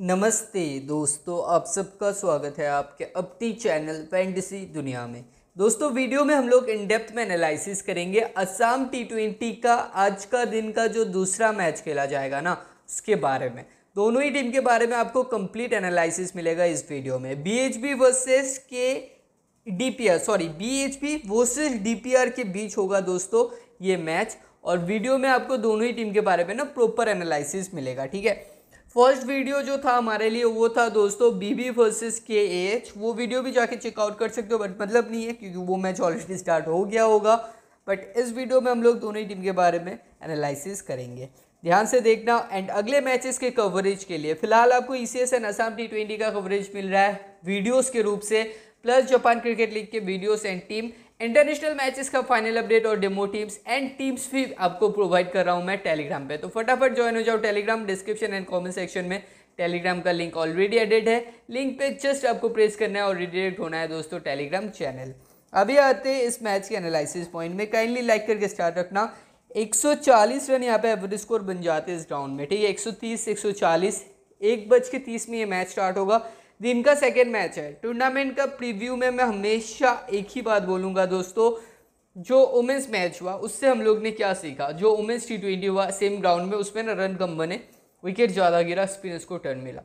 नमस्ते दोस्तों आप सबका स्वागत है आपके अपनी चैनल फैंटेसी दुनिया में दोस्तों वीडियो में हम लोग इन डेप्थ में एनालिसिस करेंगे असम टी ट्वेंटी का आज का दिन का जो दूसरा मैच खेला जाएगा ना उसके बारे में दोनों ही टीम के बारे में आपको कंप्लीट एनालिसिस मिलेगा इस वीडियो में B H B versus K D P R sorry B H B versus D P R के बीच होगा दोस्तों ये मैच और वीडियो में आपको दोनों ही टीम के बारे में ना प्रॉपर एनालिसिस मिलेगा ठीक है फर्स्ट वीडियो जो था हमारे लिए वो था दोस्तों बीबी वर्सेस के एच वो वीडियो भी जाके चेकआउट कर सकते हो बट मतलब नहीं है क्योंकि वो मैच ऑलरेडी स्टार्ट हो गया होगा बट इस वीडियो में हम लोग दोनों ही टीम के बारे में एनालिसिस करेंगे ध्यान से देखना एंड अगले मैचेस के कवरेज के लिए फिलहाल आपको E C S and Assam T twenty का कवरेज मिल रहा है वीडियोज़ के रूप से प्लस जापान क्रिकेट लीग के videos and team international matches का फाइनल अपडेट और डेमो टीम्स एंड टीम्स भी आपको प्रोवाइड कर रहा हूँ मैं टेलीग्राम पे तो फटाफट ज्वाइन हो जाओ Telegram description and comment section में टेलीग्राम का लिंक ऑलरेडी एडेड है लिंक पे जस्ट आपको प्रेस करना है और रिडायरेक्ट होना है दोस्तों टेलीग्राम चैनल अभी आते हैं इस मैच के एनालिसिस पॉइंट में काइंडली लाइक करके स्टार्ट रखना एक रन यहाँ पे एवरेज स्कोर बन जाते हैं इस ग्राउंड में ठीक है 130 140 एक बज के तीस में ये मैच स्टार्ट होगा दिन का सेकेंड मैच है टूर्नामेंट का प्रीव्यू में मैं हमेशा एक ही बात बोलूँगा दोस्तों जो वुमेंस मैच हुआ उससे हम लोग ने क्या सीखा जो वुमेंस टी ट्वेंटी हुआ सेम ग्राउंड में उसमें ना रन कम बने विकेट ज़्यादा गिरा स्पिनर्स को टर्न मिला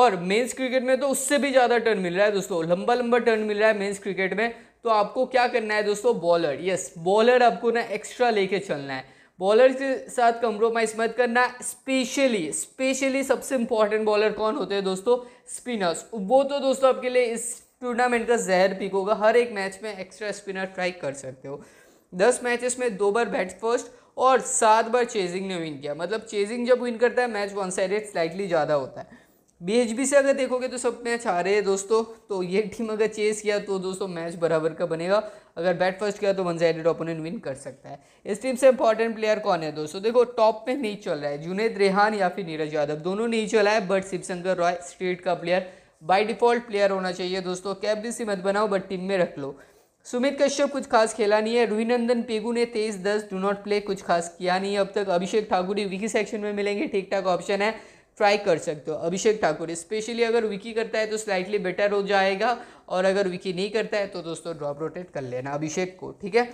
और मेंस क्रिकेट में तो उससे भी ज़्यादा टर्न मिल रहा है दोस्तों लंबा लंबा टर्न मिल रहा है मेंस क्रिकेट में तो आपको क्या करना है दोस्तों बॉलर यस बॉलर आपको ना एक्स्ट्रा लेके चलना है बॉलर के साथ कंप्रोमाइज मत करना स्पेशली स्पेशली सबसे इंपॉर्टेंट बॉलर कौन होते हैं दोस्तों स्पिनर्स वो तो दोस्तों आपके लिए इस टूर्नामेंट का जहर पीक होगा हर एक मैच में एक्स्ट्रा स्पिनर ट्राई कर सकते हो दस मैचेस में दो बार बैट फर्स्ट और सात बार चेजिंग ने विन किया मतलब चेजिंग जब विन करता है मैच वन साइडेड स्लाइटली ज़्यादा होता है बी से अगर देखोगे तो सब मैच हारे हैं दोस्तों तो ये टीम अगर चेस किया तो दोस्तों मैच बराबर का बनेगा अगर बैट फर्स्ट किया तो वन साइडेड ओपोनेंट विन कर सकता है इस टीम से इंपॉर्टेंट प्लेयर कौन है दोस्तों देखो टॉप में नहीं चल रहा है जुनेद रेहान या फिर नीरज यादव दोनों नहीं चला है बट शिवशंकर रॉय स्ट्रीट का प्लेयर बाई डिफॉल्ट प्लेयर होना चाहिए दोस्तों कैप भी सी मत बनाओ बट टीम में रख लो सुमित कश्यप कुछ खास खेला नहीं है रोहिनंदन पेगू ने तेईस दस डू नॉट प्ले कुछ खास किया नहीं है अब तक अभिषेक ठाकुर विकी सेक्शन में मिलेंगे ठीक ठाक ऑप्शन है ट्राई कर सकते हो अभिषेक ठाकुर स्पेशली अगर विकी करता है तो स्लाइटली बेटर हो जाएगा और अगर विकी नहीं करता है तो दोस्तों ड्रॉप रोटेट कर लेना अभिषेक को ठीक है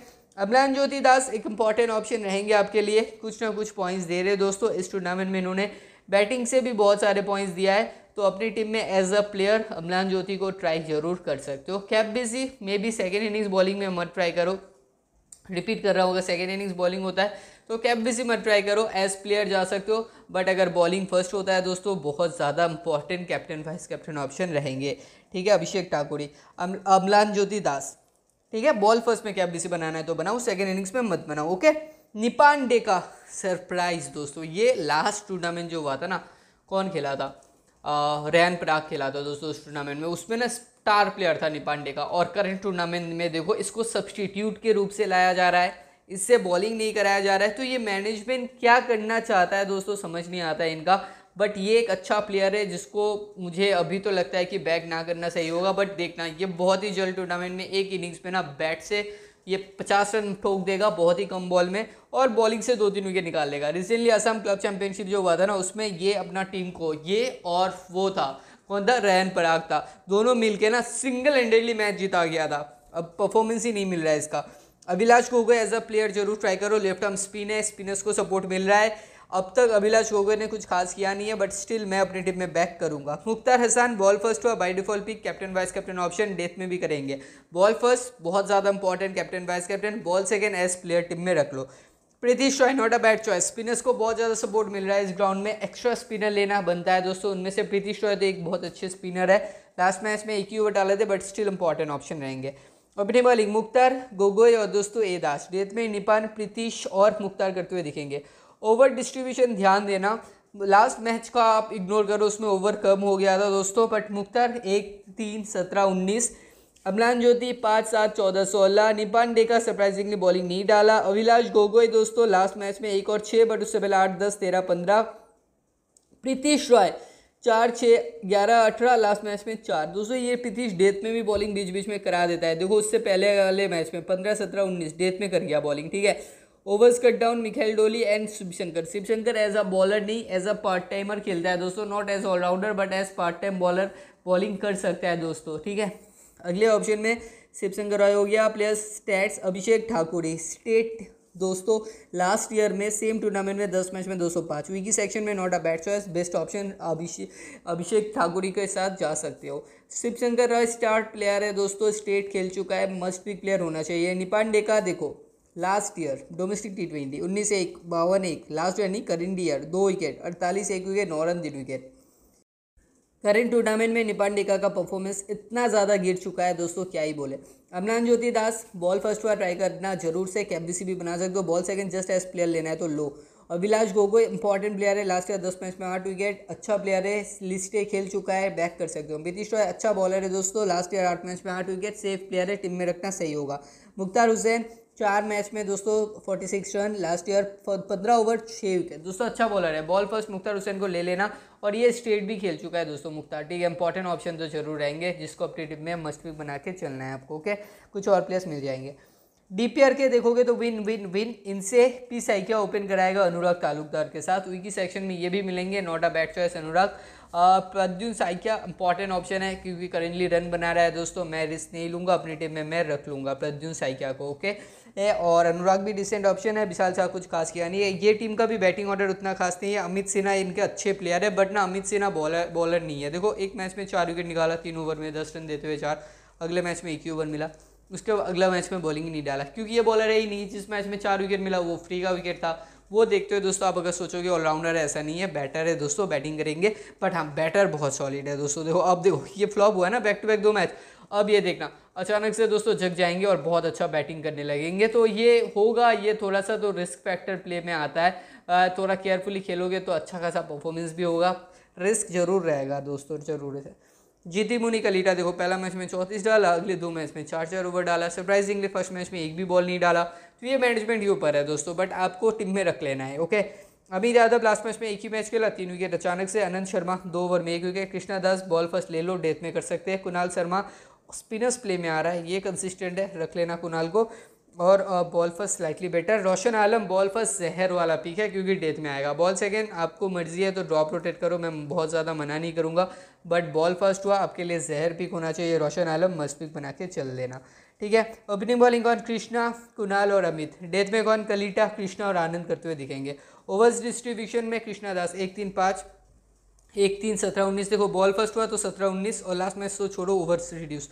अमलान ज्योति दास एक इंपॉर्टेंट ऑप्शन रहेंगे आपके लिए कुछ ना कुछ पॉइंट्स दे रहे दोस्तों इस टूर्नामेंट में इन्होंने बैटिंग से भी बहुत सारे पॉइंट्स दिया है तो अपनी टीम में as a player Amlan Jyoti को ट्राई जरूर कर सकते हो cap VC maybe second innings bowling में मत ट्राई करो रिपीट कर रहा होगा सेकेंड इनिंग्स बॉलिंग होता है तो कैप बिजी मत ट्राई करो एज प्लेयर जा सकते हो बट अगर बॉलिंग फर्स्ट होता है दोस्तों बहुत ज़्यादा important captain vice captain option रहेंगे ठीक है अभिषेक ठाकुरी अमलान ज्योति दास ठीक है बॉल फर्स्ट में कैप बिजी बनाना है तो बनाओ सेकेंड इनिंग्स में मत बनाओ ओके निपान डे का सरप्राइज दोस्तों ये लास्ट टूर्नामेंट जो हुआ था ना कौन खेला था रैन पराग खेला था दोस्तों उस टूर्नामेंट में उसमें ना स्टार प्लेयर था निपांडे का और करंट टूर्नामेंट में देखो इसको सब्सटीट्यूट के रूप से लाया जा रहा है इससे बॉलिंग नहीं कराया जा रहा है तो ये मैनेजमेंट क्या करना चाहता है दोस्तों समझ नहीं आता है इनका बट ये एक अच्छा प्लेयर है जिसको मुझे अभी तो लगता है कि बैट ना करना सही होगा बट देखना ये बहुत ही जल्द टूर्नामेंट में एक इनिंग्स में ना बैट से ये पचास रन ठोक देगा बहुत ही कम बॉल में और बॉलिंग से दो तीन विकेट निकाल लेगा रिसेंटली असम क्लब चैंपियनशिप जो हुआ था ना उसमें ये अपना टीम को ये और वो था कौन था रैन पराग था दोनों मिलके ना सिंगल हैंडेडली मैच जीता गया था अब परफॉर्मेंस ही नहीं मिल रहा है इसका Abhilash Gogoi as a player जरूर ट्राई करो लेफ्ट आर्म स्पिन है स्पिनर्स को सपोर्ट मिल रहा है अब तक अभिलाष गोगोई ने कुछ खास किया नहीं है बट स्टिल मैं अपनी टीम में बैक करूंगा मुख्तार हसन बॉल फर्स्ट हुआ by default pick captain vice captain option death में भी करेंगे बॉल फर्स्ट बहुत ज़्यादा important captain vice captain ball second as player team में रख लो Pritish Roy not a bad choice spinners को बहुत ज़्यादा सपोर्ट मिल रहा है इस ग्राउंड में एक्स्ट्रा स्पिनर लेना बनता है दोस्तों उनमें से प्रीतिश रॉय तो एक बहुत अच्छे स्पिनर है लास्ट मैच में एक ही ओवर डाले थे बट स्टिल इंपॉर्टेंट ऑप्शन रहेंगे अपने बॉलिंग मुख्तार गोगोई और दोस्तों ए दास डेथ में निपान प्रीतिश और मुख्तार करते हुए दिखेंगे ओवर डिस्ट्रीब्यूशन ध्यान देना लास्ट मैच का आप इग्नोर करो उसमें ओवर कम हो गया था दोस्तों बट मुख्तार एक तीन सत्रह उन्नीस अमलान ज्योति पाँच सात चौदह सोलह निपान डे का सरप्राइजिंगली बॉलिंग नहीं डाला अभिलाष गोगोई दोस्तों लास्ट मैच में एक और छः बट उससे पहले आठ दस तेरह पंद्रह प्रीतिश रॉय चार छः ग्यारह अठारह लास्ट मैच में चार दोस्तों ये प्रीतिश डेथ में भी बॉलिंग बीच बीच में करा देता है देखो उससे पहले वाले मैच में पंद्रह सत्रह उन्नीस डेथ में कर गया बॉलिंग ठीक है overs cut down Mikhel Doley and Shivshankar Shivshankar as a bowler नहीं एज अ पार्ट टाइमर खेलता है दोस्तों not as allrounder but as part time bowler bowling कर सकता है दोस्तों ठीक है अगले ऑप्शन में शिवशंकर रॉय हो गया plus stats Abhishek Thakur state दोस्तों लास्ट ईयर में सेम टूर्नामेंट में दस मैच में दो सौ पाँच वीकी सेक्शन में not a bad choice best option Abhishek Abhishek ठाकुरी के साथ जा सकते हो शिव शंकर स्टार्ट प्लेयर है दोस्तों स्टेट खेल चुका है मस्ट भी प्लेयर होना चाहिए निपांडे का देखो last year domestic T twenty उन्नीस एक बावन एक लास्ट ईयर नहीं करेंट ईयर दो विकेट अड़तालीस एक विकेट नौ रन तीन विकेट करेंट टूर्नामेंट में निपांडिका का परफॉर्मेंस इतना ज़्यादा गिर चुका है दोस्तों क्या ही बोले अमनान ज्योति दास बॉल फर्स्ट बार ट्राई करना जरूर से कैप भी बना सकते हो ball second just as player लेना है तो लो अभिलाष गोगोई इंपॉर्टेंट प्लेयर है लास्ट ईयर दस मैच में आठ विकेट अच्छा प्लेयर है लिस्टे खेल चुका है बैक कर सकते हो बीतीश रॉय अच्छा बॉलर है दोस्तों लास्ट ईयर आठ मैच में आठ विकेट सेफ प्लेयर है टीम में रखना सही होगा मुख्तार हुसैन चार मैच में दोस्तों 46 रन लास्ट ईयर पंद्रह ओवर छः विकेट दोस्तों अच्छा बॉलर है बॉल फर्स्ट मुख्तार हुसैन को ले लेना और ये स्टेट भी खेल चुका है दोस्तों मुख्तार ठीक है इंपॉर्टेंट ऑप्शन तो जरूर रहेंगे जिसको अपनी टीम में मस्ट भी बना के चलना है आपको ओके कुछ और प्लेयर्स मिल जाएंगे आर के देखोगे तो विन विन विन इनसे पी साइकिया ओपन कराएगा अनुराग तालुकदार के साथ विकी सेक्शन में ये भी मिलेंगे not a bad choice Anurag Pradyun Saikia important option है क्योंकि करेंटली रन बना रहा है दोस्तों मैं रिस्क नहीं लूँगा अपनी टीम में मैं रख लूँगा प्रद्युन साइकिया को ओके okay? है और अनुराग भी डिसेंट ऑप्शन है विशाल शाह कुछ खास किया नहीं है ये टीम का भी बैटिंग ऑर्डर उतना खास नहीं है अमित सिन्हा इनके अच्छे प्लेयर है बट ना अमित सिन्हा बॉलर बॉलर नहीं है देखो एक मैच में चार विकेट निकाला तीन ओवर में दस रन देते हुए चार अगले मैच में एक ही ओवर मिला उसके अगला मैच में बॉलिंग ही नहीं डाला क्योंकि ये बॉलर है ही नहीं जिस मैच में चार विकेट मिला वो फ्री का विकेट था वो देखते हुए दोस्तों आप अगर सोचोगे ऑलराउंडर ऐसा नहीं है बैटर है दोस्तों बैटिंग करेंगे बट हाँ बैटर बहुत सॉलिड है दोस्तों देखो अब देखो ये फ्लॉप हुआ है ना बैक टू बैक दो मैच अब ये देखना अचानक से दोस्तों जग जाएंगे और बहुत अच्छा बैटिंग करने लगेंगे तो ये होगा ये थोड़ा सा तो रिस्क फैक्टर प्ले में आता है थोड़ा केयरफुली खेलोगे तो अच्छा खासा परफॉर्मेंस भी होगा रिस्क जरूर रहेगा दोस्तों जरूर है जीती मुनी लीटा देखो पहला मैच में चौंतीस डाला अगले दो मैच में चार चार ओवर डाला सरप्राइजिंगली फर्स्ट मैच में एक भी बॉल नहीं डाला तो ये मैनेजमेंट के ऊपर है दोस्तों बट आपको टीम में रख लेना है okay Amit Yadav last match में एक ही मैच खेला तीन विकेट अचानक से अनंत शर्मा दो ओवर में एक wicket Krishna Das ball first ले लो डेथ में कर सकते हैं कुणाल शर्मा स्पिनर्स प्ले में आ रहा है ये कंसिस्टेंट है रख लेना कुणाल को और ball first slightly better Roshan Alam ball first जहर वाला पिक है क्योंकि डेथ में आएगा बॉल सेकेंड आपको मर्जी है तो ड्रॉप रोटेट करो मैं बहुत ज़्यादा मना नहीं करूँगा बट बॉल फर्स्ट हुआ आपके लिए जहर पिक होना चाहिए रोशन आलम मस्त पिक बना के चल देना ठीक है ओपनिंग बॉलिंग कौन कृष्णा कुणाल और अमित डेथ में कौन कलीटा कृष्णा और आनंद करते हुए दिखेंगे ओवर्स डिस्ट्रीब्यूशन में कृष्णा दास एक तीन पाँच एक तीन सत्रह उन्नीस देखो बॉल फर्स्ट हुआ तो सत्रह उन्नीस और लास्ट मैच तो छोड़ो over reduce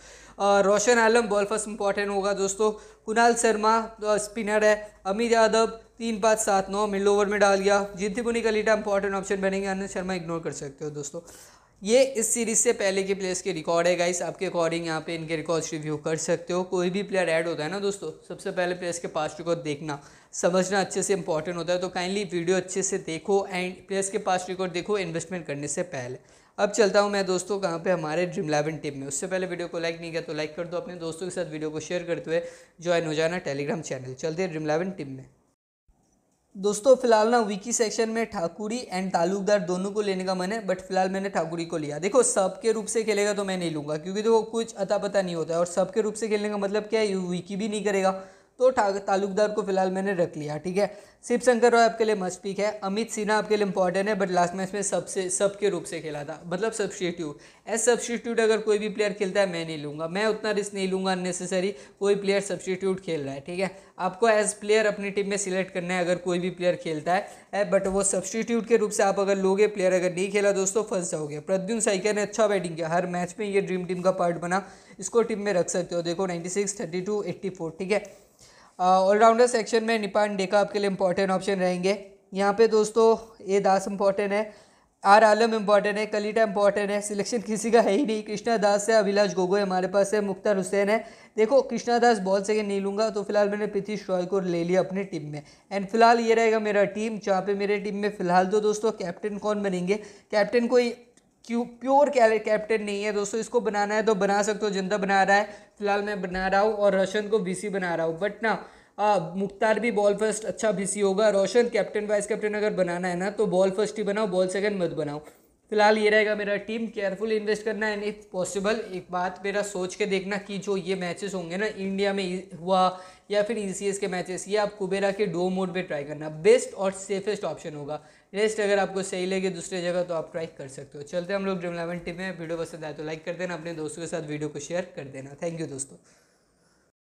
Roshan Alam ball first important होगा दोस्तों कुणाल शर्मा तो स्पिनर है अमित यादव तीन पाँच सात नौ मिडल ओवर में डाल गया जिद्दी पुनी कलीटा इंपॉर्टेंट ऑप्शन बनेंगे अनंत शर्मा इग्नोर कर सकते हो दोस्तों ये इस सीरीज से पहले के प्लेयर्स के रिकॉर्ड है गाइस आपके अकॉर्डिंग यहाँ पे इनके रिकॉर्ड्स रिव्यू कर सकते हो कोई भी प्लेयर ऐड होता है ना दोस्तों सबसे पहले प्लेयर्स के पास्ट रिकॉर्ड देखना समझना अच्छे से इंपॉर्टेंट होता है तो काइंडली वीडियो अच्छे से देखो एंड प्लेयर्स के पास रिकॉर्ड देखो इन्वेस्टमेंट करने से पहले अब चलता हूँ मैं दोस्तों कहाँ पे हमारे ड्रीम इलेवन टीम में उससे पहले वीडियो को लाइक नहीं किया तो लाइक कर दो अपने दोस्तों के साथ वीडियो को शेयर करते हुए ज्वाइन हो जाना टेलीग्राम चैनल चलते हैं ड्रीम इलेवन टीम में दोस्तों फिलहाल ना वीकी सेक्शन में ठाकुरी एंड तालुकदार दोनों को लेने का मन है बट फिलहाल मैंने ठाकुरी को लिया देखो सब के रूप से खेलेगा तो मैं नहीं लूँगा क्योंकि देखो कुछ अता पता नहीं होता है और सब के रूप से खेलने का मतलब क्या है वीकी भी नहीं करेगा तो तालुकदार को फिलहाल मैंने रख लिया ठीक है शिव शंकर राय आपके लिए मस्ट पिक है अमित सिन्हा आपके लिए इंपॉर्टेंट है बट लास्ट मैच में सबसे सब के रूप से खेला था मतलब सब्सटीट्यूट एज सब्सटीट्यूट अगर कोई भी प्लेयर खेलता है मैं नहीं लूँगा मैं उतना रिस्क नहीं लूँगा अननेसेसरी कोई प्लेयर सब्सटीट्यूट खेल रहा है ठीक है आपको एज प्लेयर अपनी टीम में सिलेक्ट करना है अगर कोई भी प्लेयर खेलता है बट वो सब्सटीट्यूट के रूप से आप अगर लोगे प्लेयर अगर नहीं खेला दोस्तों फंस जाओगे प्रद्युन साइकिया ने अच्छा बैटिंग किया हर मैच में ये ड्रीम टीम का पार्ट बना इसको टीम में रख सकते हो देखो ninety six thirty two eighty four ठीक है ऑलराउंडर सेक्शन में निपान डेका आपके लिए इंपॉर्टेंट ऑप्शन रहेंगे यहाँ पे दोस्तों ए दास इंपॉर्टेंट है आर आलम इंपॉर्टेंट है कलीटा इंपॉर्टेंट है सिलेक्शन किसी का है ही नहीं कृष्णा दास है अभिलाष गोगोई हमारे पास है मुख्तार हुसैन है देखो कृष्णा दास बॉल सेकेंड नहीं लूँगा तो फिलहाल मैंने प्रीतिश रॉय को ले लिया अपनी टीम में एंड फिलहाल ये रहेगा मेरा टीम जहाँ पे मेरे टीम में फिलहाल तो दोस्तों कैप्टन कौन बनेंगे कैप्टन कोई क्यों प्योर कैप्टन नहीं है दोस्तों इसको बनाना है तो बना सकते हो जिंदा बना रहा है फिलहाल मैं बना रहा हूँ और रोशन को बीसी बना रहा हूँ बट ना आ, मुख्तार भी बॉल फर्स्ट अच्छा बीसी होगा रोशन कैप्टन वाइस कैप्टन अगर बनाना है ना तो बॉल फर्स्ट ही बनाओ बॉल सेकंड मत बनाओ फिलहाल ये रहेगा मेरा टीम केयरफुल इन्वेस्ट करना एंड इफ पॉसिबल एक बात मेरा सोच के देखना कि जो ये मैचेस होंगे ना इंडिया में हुआ या फिर ई e के मैचेस ये आप कुबेरा के डो मोड पे ट्राई करना बेस्ट और सेफेस्ट ऑप्शन होगा रेस्ट अगर आपको सही लगे दूसरे जगह तो आप ट्राई कर सकते हो चलते हम लोग ड्रीम इलेवन टीम में वीडियो पसंद आए तो लाइक कर देना अपने दोस्तों के साथ वीडियो को शेयर कर देना थैंक यू दोस्तों